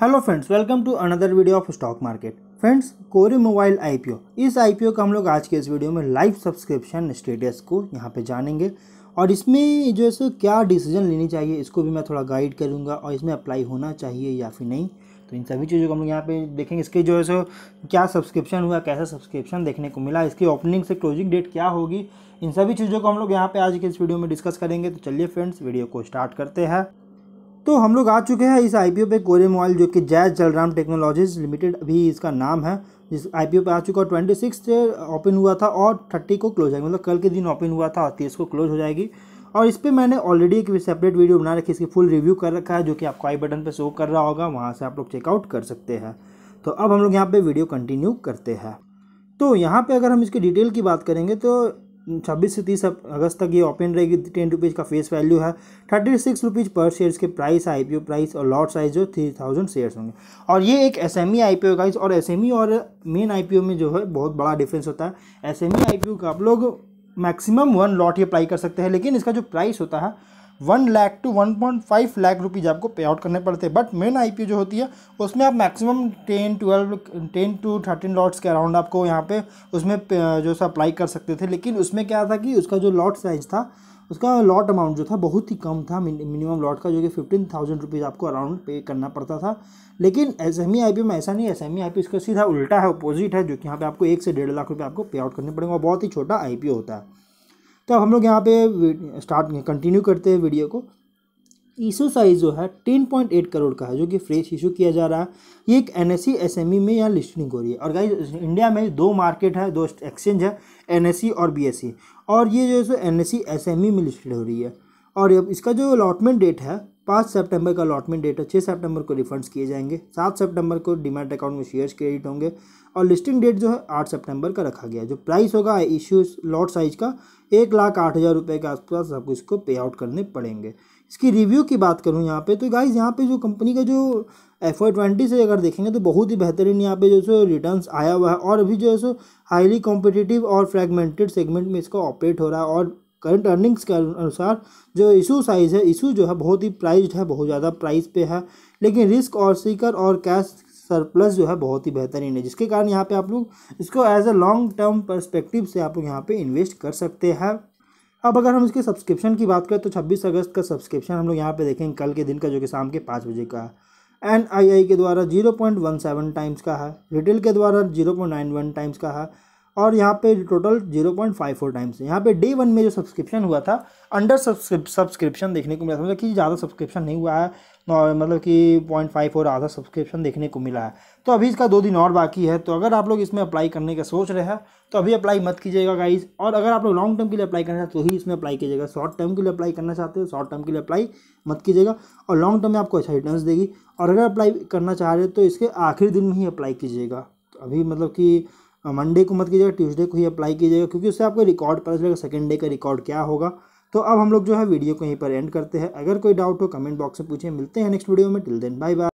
hello friends welcome to another video of stock market friends Kore mobile IPO इस IPO का हम लोग आज के इस वीडियो में लाइव सब्सक्रिप्शन स्टेटस को यहाँ पे जानेंगे और इसमें जो है सो क्या डिसीजन लेनी चाहिए इसको भी मैं थोड़ा गाइड करूँगा और इसमें अप्लाई होना चाहिए या फिर नहीं तो इन सभी चीज़ों को हम लोग यहाँ पे देखेंगे इसके जो है सो क्या सब्सक्रिप्शन हुआ कैसा सब्सक्रिप्शन देखने को मिला इसकी ओपनिंग से क्लोजिंग डेट क्या होगी इन सभी चीज़ों को हम लोग यहाँ पे आज के इस वीडियो में डिस्कस करेंगे तो चलिए फ्रेंड्स वीडियो को स्टार्ट करते हैं तो हम लोग आ चुके हैं इस आईपीओ पे कोरियर मोबाइल जो कि जैज जलराम टेक्नोलॉजीज लिमिटेड अभी इसका नाम है जिस आईपीओ पे आ चुका ट्वेंटी सिक्स ओपन हुआ था और थर्टी को क्लोज आएगी मतलब कल के दिन ओपन हुआ था और तीस को क्लोज हो जाएगी और इस पर मैंने ऑलरेडी एक सेपरेट वीडियो बना रखी इसकी फुल रिव्यू कर रखा है जो कि आपको आई बटन पर शो कर रहा होगा वहाँ से आप लोग चेकआउट कर सकते हैं तो अब हम लोग यहाँ पर वीडियो कंटिन्यू करते हैं तो यहाँ पे अगर हम इसकी डिटेल की बात करेंगे तो छब्बीस से तीस अगस्त तक ये ओपन रहेगी टेन रुपीज़ का फेस वैल्यू है थर्टी सिक्स रुपीज़ पर शेयर्स के price I P O price और लॉट साइज जो थ्री थाउजेंड शेयर्स होंगे और ये एक S M E I P O guys और एस एम ई और मेन आई पी ओ में जो है बहुत बड़ा डिफरेंस होता है S M E I P O का आप लोग मैक्सिमम वन लॉट ही अप्लाई कर सकते हैं लेकिन इसका जो प्राइस होता है one lakh two one point five lakh rupees आपको पे आउट करने पड़ते हैं बट मेन आई जो होती है उसमें आप maximum ten twelve ten two thirteen lots के अराउंड आपको यहाँ पे उसमें जो अप्लाई कर सकते थे लेकिन उसमें क्या था कि उसका जो लॉट साइज था उसका लॉट अमाउंट जो था बहुत ही कम था मिनिमम लॉट का जो कि फिफ्टीन थाउजेंड रुपीज़ आपको अराउंड पे करना पड़ता था लेकिन S M E I P में ऐसा नहीं S M E I P इसका सीधा उल्टा है अपोजिट है जो कि यहाँ पे आपको एक से डेढ़ लाख रुपये आपको पे आउट करने पड़ेंगे और बहुत ही छोटा आई पी होता है तो हम लोग यहाँ पे स्टार्ट कंटिन्यू करते हैं वीडियो को ईशू साइज जो है टेन पॉइंट एट करोड़ का है जो कि फ्रेश इशू किया जा रहा है ये एक N S C S M E में यहाँ लिस्टिंग हो रही है और गाइज इंडिया में दो मार्केट है दो एक्सचेंज है एन एस सी और बी एस सी और ये जो है सो N S S C M E में लिस्टेड हो रही है और इसका जो अलॉटमेंट डेट है पाँच सितंबर का अलॉटमेंट डेट है छः सितंबर को रिफंड्स किए जाएंगे सात सितंबर को डिमांड अकाउंट में शेयर्स क्रेडिट होंगे और लिस्टिंग डेट जो है आठ सितंबर का रखा गया जो प्राइस होगा इश्यू लॉट साइज का एक लाख आठ हज़ार रुपये के आसपास आपको इसको पे आउट करने पड़ेंगे इसकी रिव्यू की बात करूँ यहाँ पे तो गाइज यहाँ पे जो कंपनी का जो एफ ट्वेंटी से अगर देखेंगे तो बहुत ही बेहतरीन यहाँ पे जो सो रिटर्न आया हुआ है और अभी जो है सो हाईली कॉम्पिटिटिव और फ्रेगमेंटेड सेगमेंट में इसका ऑपरेट हो रहा है और करंट अर्निंग्स के अनुसार जो इशू साइज़ है इशू जो है बहुत ही प्राइज्ड है बहुत ज़्यादा प्राइस पे है लेकिन रिस्क और सीकर और कैश सरप्लस जो है बहुत ही बेहतरीन है जिसके कारण यहाँ पे आप लोग इसको as a long term perspective से आप लोग यहाँ पे इन्वेस्ट कर सकते हैं अब अगर हम इसके सब्सक्रिप्शन की बात करें तो छब्बीस अगस्त का सब्सक्रिप्शन हम लोग यहाँ पे देखेंगे कल के दिन का जो कि शाम के पाँच बजे का है एन के द्वारा सेवन टाइम्स का है रिटेल के द्वारा वन टाइम्स का है और यहाँ पे total zero point five four times यहाँ पे डे वन में जो सब्सक्रिप्शन हुआ था अंडर सब्सक्रिप्शन देखने को मिला था मतलब कि ज़्यादा सब्सक्रिप्शन नहीं हुआ है मतलब कि पॉइंट फाइव फोर आधा सब्सक्रिप्शन देखने को मिला है तो अभी इसका दो दिन और बाकी है तो अगर आप लोग इसमें अप्लाई करने का सोच रहे हैं तो अभी अप्लाई मत कीजिएगा गाइज और अगर आप लोग लॉन्ग टर्म के लिए अप्लाई करना चाहते हो तो ही इसमें अप्लाई कीजिएगा शॉर्ट टर्म के लिए अप्लाई करना चाहते हो शॉर्ट टर्म के लिए अप्लाई मत कीजिएगा और लॉन्ग टर्म में आपको अच्छा रिटर्न देगी और अगर अप्लाई करना चाह रहे हो तो इसके आखिरी दिन में ही अप्लाई कीजिएगा तो अभी मतलब कि मंडे हाँ, को मत कीजिएगा ट्यूसडे को ही अप्लाई कीजिएगा क्योंकि उससे आपको रिकॉर्ड पता चलेगा सेकेंड डे का रिकॉर्ड क्या होगा तो अब हम लोग जो है वीडियो को यहीं पर एंड करते हैं अगर कोई डाउट हो कमेंट बॉक्स में पूछे मिलते हैं नेक्स्ट वीडियो में टिल देन बाय बाय